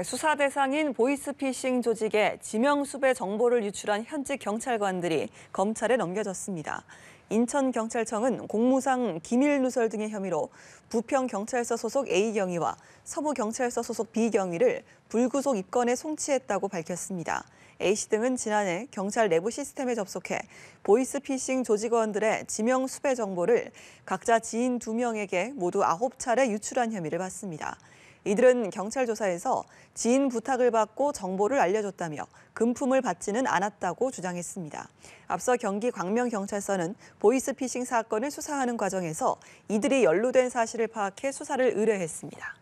네, 수사 대상인 보이스피싱 조직에 지명수배 정보를 유출한 현직 경찰관들이 검찰에 넘겨졌습니다. 인천경찰청은 공무상 기밀 누설 등의 혐의로 부평경찰서 소속 A경위와 서부경찰서 소속 B경위를 불구속 입건에 송치했다고 밝혔습니다. A씨 등은 지난해 경찰 내부 시스템에 접속해 보이스피싱 조직원들의 지명 수배 정보를 각자 지인 두명에게 모두 9 차례 유출한 혐의를 받습니다. 이들은 경찰 조사에서 지인 부탁을 받고 정보를 알려줬다며 금품을 받지는 않았다고 주장했습니다. 앞서 경기 광명경찰서는 보이스피싱 사건을 수사하는 과정에서 이들이 연루된 사실을 파악해 수사를 의뢰했습니다.